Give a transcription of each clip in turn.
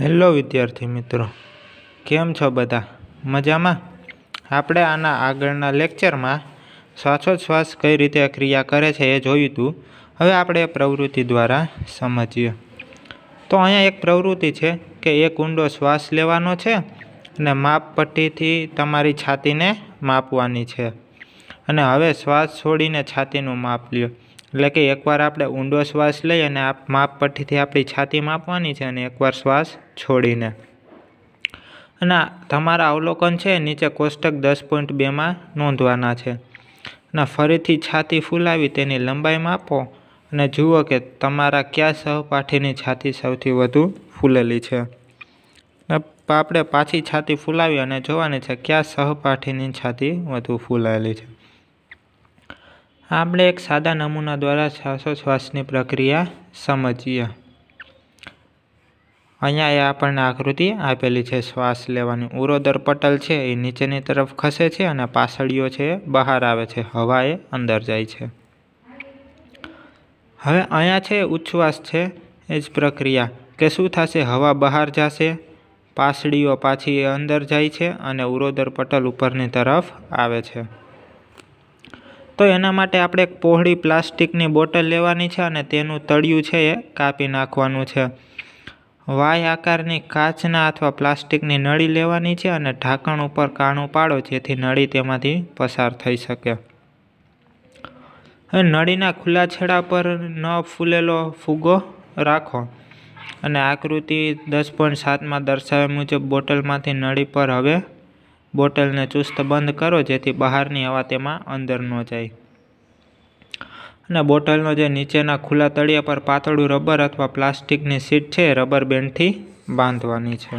hello વિદ્યાર્થી મિત્રો કેમ છો બધા મજામાં આપણે આના આગળના લેક્ચરમાં શ્વાસોશ્વાસ કઈ રીતે ક્રિયા કરે છે એ જોયું હતું હવે આપણે પ્રવૃત્તિ દ્વારા સમજીએ તો અહીંયા એક પ્રવૃત્તિ છે કે એક ઊંડો શ્વાસ લેવાનો છે અને માપપટ્ટીથી તમારી છાતીને માપવાની છે અને હવે શ્વાસ છોડીને છાતીનું માપ લ્યો એટલે કે એકવાર આપણે ઊંડો શ્વાસ લઈ અને આ માપ પટ્ટીથી આપણી છાતી માપવાની છે અને એકવાર શ્વાસ છોડીને અને તમારા અવલોકન છે નીચે કોષ્ટક દસ પોઈન્ટ બેમાં નોંધવાના છે અને ફરીથી છાતી ફૂલાવી તેની લંબાઈ માપો અને જુઓ કે તમારા કયા સહપાઠીની છાતી સૌથી વધુ ફૂલેલી છે આપણે પાછી છાતી ફૂલાવી અને જોવાની છે કયા સહપાઠીની છાતી વધુ ફૂલાયેલી છે આપણે એક સાદા નમૂના દ્વારા શ્વાસોશ્વાસની પ્રક્રિયા સમજીએ અહીંયા એ આપણને આકૃતિ આપેલી છે શ્વાસ લેવાની ઉરોદર પટલ છે એ નીચેની તરફ ખસે છે અને પાસળીઓ છે બહાર આવે છે હવા એ અંદર જાય છે હવે અહીંયા છે ઉચ્છવાસ છે એ જ પ્રક્રિયા કે શું થશે હવા બહાર જશે પાસળીઓ પાછી અંદર જાય છે અને ઉરોદર પટલ ઉપરની તરફ આવે છે તો એના માટે આપણે એક પહોળી પ્લાસ્ટિકની બોટલ લેવાની છે અને તેનું તળિયું છે એ કાપી નાખવાનું છે વાય આકારની કાચના અથવા પ્લાસ્ટિકની નળી લેવાની છે અને ઢાંકણ ઉપર કાણું પાડો જેથી નળી તેમાંથી પસાર થઈ શકે હવે નળીના ખુલ્લા છેડા પર ન ફૂલેલો ફૂગો રાખો અને આકૃતિ દસ પોઈન્ટ સાતમાં દર્શાવ્યા મુજબ બોટલમાંથી નળી પર હવે બોટલને ચુસ્ત બંધ કરો જેથી બહારની હવા તેમાં અંદર ન જાય અને બોટલનો જે નીચેના ખુલ્લા તળિયા પર પાતળું રબર અથવા પ્લાસ્ટિકની શીટ છે રબર બેન્ડથી બાંધવાની છે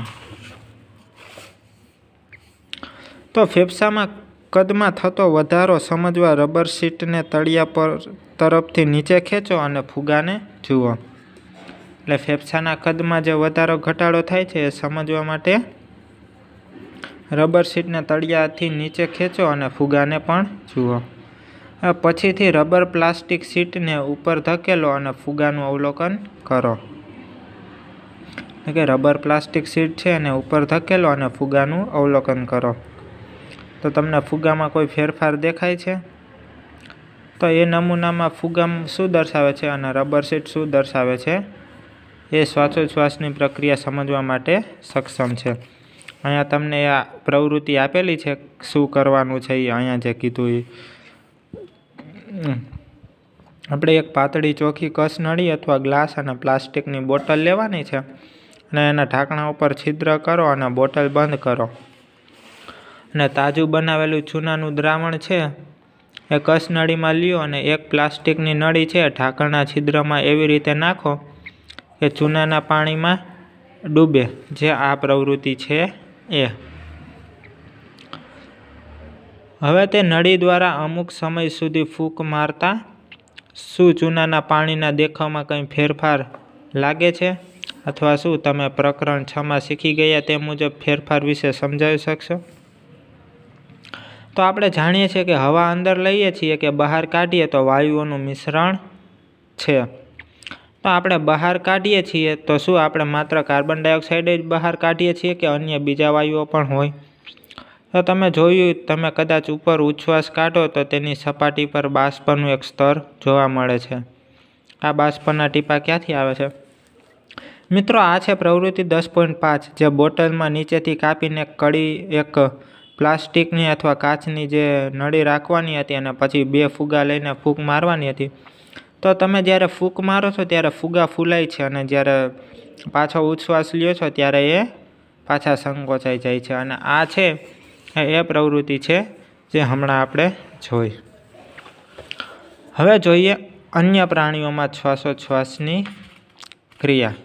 તો ફેફસામાં કદમાં થતો વધારો સમજવા રબર શીટને તળિયા પર તરફથી નીચે ખેંચો અને ફુગાને જુઓ એટલે ફેફસાના કદમાં જે વધારો ઘટાડો થાય છે એ સમજવા માટે રબર શીટને તળિયાથી નીચે ખેંચો અને ફુગાને પણ જુઓ પછીથી રબર પ્લાસ્ટિક શીટને ઉપર ધકેલો અને ફુગાનું અવલોકન કરો કે રબર પ્લાસ્ટિક શીટ છે એને ઉપર ધકેલો અને ફુગાનું અવલોકન કરો તો તમને ફુગામાં કોઈ ફેરફાર દેખાય છે તો એ નમૂનામાં ફુગામ શું દર્શાવે છે અને રબર શીટ શું દર્શાવે છે એ શ્વાસોચ્છ્વાસની પ્રક્રિયા સમજવા માટે સક્ષમ છે અહીંયા તમને આ પ્રવૃત્તિ આપેલી છે શું કરવાનું છે એ અહીંયા જે કીધું એ આપણે એક પાતળી ચોખ્ખી કસનળી અથવા ગ્લાસ અને પ્લાસ્ટિકની બોટલ લેવાની છે અને એના ઢાંકણા ઉપર છિદ્ર કરો અને બોટલ બંધ કરો અને તાજું બનાવેલું ચૂનાનું દ્રાવણ છે એ કસ નળીમાં લ્યો અને એક પ્લાસ્ટિકની નળી છે ઢાંકણના છિદ્રમાં એવી રીતે નાખો કે ચૂનાના પાણીમાં ડૂબે જે આ પ્રવૃત્તિ છે એ હવે તે નળી દ્વારા અમુક સમય સુધી ફૂંક મારતા શું ચૂનાના પાણીના દેખાવમાં કંઈ ફેરફાર લાગે છે અથવા શું તમે પ્રકરણ છમાં શીખી ગયા તે મુજબ ફેરફાર વિશે સમજાવી શકશો તો આપણે જાણીએ છીએ કે હવા અંદર લઈએ છીએ કે બહાર કાઢીએ તો વાયુઓનું મિશ્રણ છે તો આપણે બહાર કાઢીએ છીએ તો શું આપણે માત્ર કાર્બન ડાયોક્સાઇડ જ બહાર કાઢીએ છીએ કે અન્ય બીજા વાયુઓ પણ હોય તો તમે જોયું તમે કદાચ ઉપર ઉચ્છ્વાસ કાઢો તો તેની સપાટી પર બાષ્પનું એક સ્તર જોવા મળે છે આ બાષ્પના ટીપા ક્યાંથી આવે છે મિત્રો આ છે પ્રવૃત્તિ દસ પોઈન્ટ પાંચ જે બોટલમાં નીચેથી કાપીને કડી એક પ્લાસ્ટિકની અથવા કાચની જે નળી રાખવાની હતી અને પછી બે ફુગા લઈને ફૂંક મારવાની હતી તો તમે જ્યારે ફૂંક મારો છો ત્યારે ફુગા ફૂલાય છે અને જ્યારે પાછો ઉચ્છ્વાસ લ્યો છો ત્યારે એ પાછા સંકોચાઈ જાય છે અને આ છે એ પ્રવૃત્તિ છે જે હમણાં આપણે જોઈ હવે જોઈએ અન્ય પ્રાણીઓમાં શ્વાસોચ્છ્વાસની ક્રિયા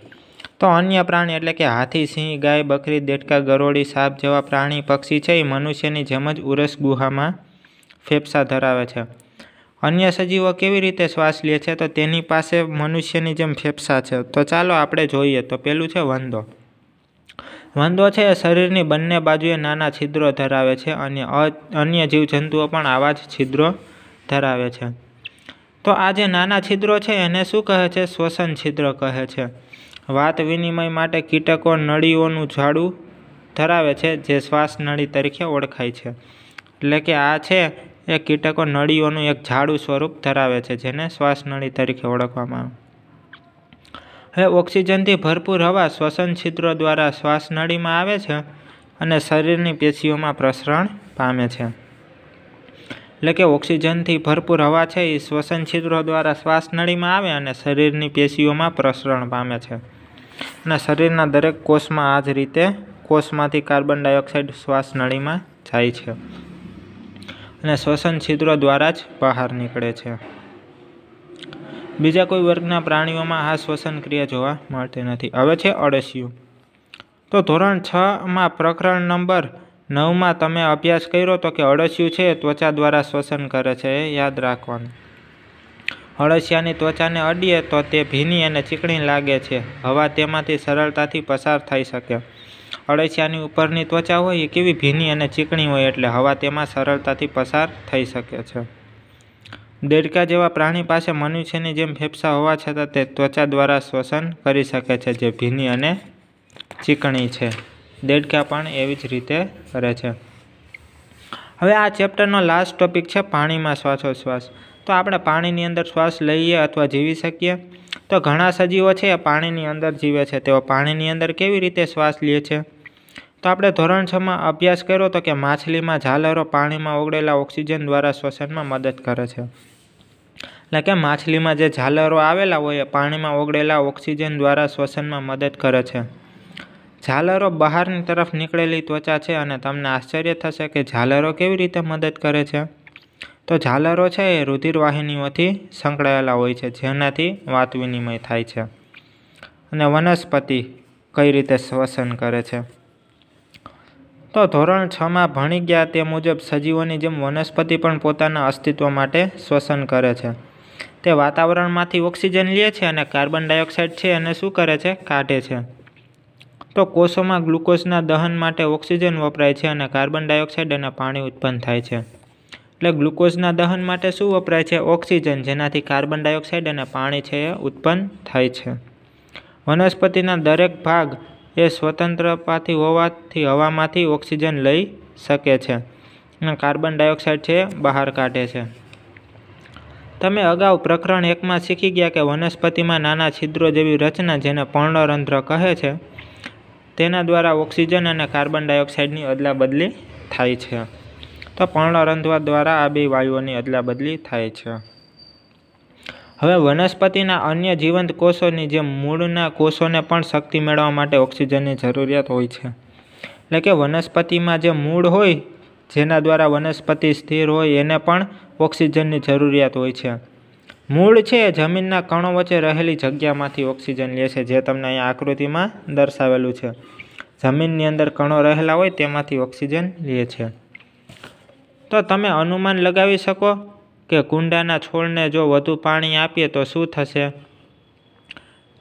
તો અન્ય પ્રાણી એટલે કે હાથી સિંહ ગાય બકરી દેડકા ગરોળી સાપ જેવા પ્રાણી પક્ષી છે એ મનુષ્યની જેમ જ ઉરસ ગુહામાં ફેફસા ધરાવે છે અન્ય સજીવો કેવી રીતે શ્વાસ લે છે તો તેની પાસે મનુષ્યની જેમ ફેફસા છે તો ચાલો આપણે જોઈએ તો પેલું છે વંદો વંદો છે એ શરીરની બંને બાજુએ નાના છિદ્રો ધરાવે છે અને અન્ય જીવજંતુઓ પણ આવા જ છિદ્રો ધરાવે છે તો આ જે નાના છિદ્રો છે એને શું કહે છે શ્વસન છિદ્ર કહે છે વાત વિનિમય માટે કીટકો નળીઓનું ઝાડું ધરાવે છે જે શ્વાસ નળી તરીકે ઓળખાય છે એટલે કે આ છે એ કીટકો નળીઓનું એક જાડું સ્વરૂપ ધરાવે છે જેને શ્વાસનળી તરીકે ઓળખવામાં આવે હવે ઓક્સિજનથી ભરપૂર હવા શ્વસન છિદ્રો દ્વારા શ્વાસનળીમાં આવે છે અને શરીરની પેશીઓમાં પ્રસરણ પામે છે એટલે કે ઓક્સિજનથી ભરપૂર હવા છે એ શ્વસન છિદ્રો દ્વારા શ્વાસનળીમાં આવે અને શરીરની પેશીઓમાં પ્રસરણ પામે છે અને શરીરના દરેક કોષમાં આ જ રીતે કોષમાંથી કાર્બન ડાયોક્સાઇડ શ્વાસનળીમાં જાય છે અને શ્વસન છિદ્રો દ્વારા જ બહાર નીકળે છે બીજા કોઈ વર્ગના પ્રાણીઓમાં આ શ્વસન ક્રિયા જોવા મળતી નથી હવે છે અળસિયું તો ધોરણ છમાં પ્રકરણ નંબર નવમાં તમે અભ્યાસ કર્યો તો કે અળસિયું છે ત્વચા દ્વારા શ્વસન કરે છે એ યાદ રાખવાનું અળસિયાની ત્વચાને અડીએ તો તે ભીની અને ચીકણી લાગે છે હવા તેમાંથી સરળતાથી પસાર થઈ શકે અળસિયાની ઉપરની ત્વચા હોય એ કેવી ભીની અને ચીકણી હોય એટલે હવા તેમાં સરળતાથી પસાર થઈ શકે છે દેડકા જેવા પ્રાણી પાસે મનુષ્યની જેમ ફેફસા હોવા છતાં તે ત્વચા દ્વારા શ્વસન કરી શકે છે જે ભીની અને ચીકણી છે દેડકા પણ એવી જ રીતે કરે છે હવે આ ચેપ્ટરનો લાસ્ટ ટોપિક છે પાણીમાં શ્વાસોશ્વાસ તો આપણે પાણીની અંદર શ્વાસ લઈએ અથવા જીવી શકીએ તો ઘણા સજીવો છે એ પાણીની અંદર જીવે છે તેઓ પાણીની અંદર કેવી રીતે શ્વાસ લે છે તો આપણે ધોરણ છમાં અભ્યાસ કર્યો તો કે માછલીમાં ઝાલરો પાણીમાં ઓગળેલા ઓક્સિજન દ્વારા શ્વસનમાં મદદ કરે છે એટલે કે માછલીમાં જે ઝાલરો આવેલા હોય એ પાણીમાં ઓગળેલા ઓક્સિજન દ્વારા શ્વસનમાં મદદ કરે છે ઝાલરો બહારની તરફ નીકળેલી ત્વચા છે અને તમને આશ્ચર્ય થશે કે ઝાલરો કેવી રીતે મદદ કરે છે તો ઝાલરો છે એ રુધિરવાહિનીઓથી સંકળાયેલા હોય છે જેનાથી વાત વિનિમય થાય છે અને વનસ્પતિ કઈ રીતે શ્વસન કરે છે તો ધોરણ છમાં ભણી ગયા તે મુજબ સજીવોની જેમ વનસ્પતિ પણ પોતાના અસ્તિત્વ માટે શ્વસન કરે છે તે વાતાવરણમાંથી ઓક્સિજન લે છે અને કાર્બન ડાયોક્સાઇડ છે એને શું કરે છે કાઢે છે તો કોષોમાં ગ્લુકોઝના દહન માટે ઓક્સિજન વપરાય છે અને કાર્બન ડાયોક્સાઇડ અને પાણી ઉત્પન્ન થાય છે એટલે ગ્લુકોઝના દહન માટે શું વપરાય છે ઓક્સિજન જેનાથી કાર્બન ડાયોક્સાઇડ અને પાણી છે એ ઉત્પન્ન થાય છે વનસ્પતિના દરેક ભાગ એ સ્વતંત્રતાથી હોવાથી હવામાંથી ઓક્સિજન લઈ શકે છે અને કાર્બન ડાયોક્સાઇડ છે બહાર કાઢે છે તમે અગાઉ પ્રકરણ એકમાં શીખી ગયા કે વનસ્પતિમાં નાના છિદ્રો જેવી રચના જેને પર્ણરંધ્ર કહે છે તેના દ્વારા ઓક્સિજન અને કાર્બન ડાયોક્સાઇડની અદલા બદલી થાય છે તો પર્ણરંધ્વા દ્વારા આ બે વાયુઓની અદલા બદલી થાય છે હવે વનસ્પતિના અન્ય જીવંત કોષોની જેમ મૂળના કોષોને પણ શક્તિ મેળવવા માટે ઓક્સિજનની જરૂરિયાત હોય છે એટલે કે વનસ્પતિમાં જે મૂળ હોય જેના દ્વારા વનસ્પતિ સ્થિર હોય એને પણ ઓક્સિજનની જરૂરિયાત હોય છે મૂળ છે જમીનના કણો વચ્ચે રહેલી જગ્યામાંથી ઓક્સિજન લે છે જે તમને અહીંયા આકૃતિમાં દર્શાવેલું છે જમીનની અંદર કણો રહેલા હોય તેમાંથી ઓક્સિજન લે છે તો તમે અનુમાન લગાવી શકો કે કુંડાના છોડને જો વધુ પાણી આપીએ તો શું થશે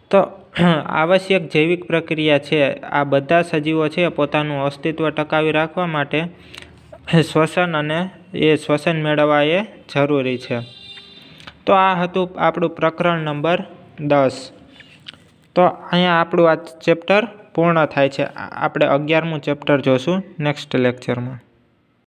તો આવશ્યક જૈવિક પ્રક્રિયા છે આ બધા સજીવો છે પોતાનું અસ્તિત્વ ટકાવી રાખવા માટે શ્વસન અને એ શ્વસન મેળવવા એ જરૂરી છે તો આ હતું આપણું પ્રકરણ નંબર દસ તો અહીંયા આપણું આ ચેપ્ટર પૂર્ણ થાય છે આપણે અગિયારમું ચેપ્ટર જોશું નેક્સ્ટ લેક્ચરમાં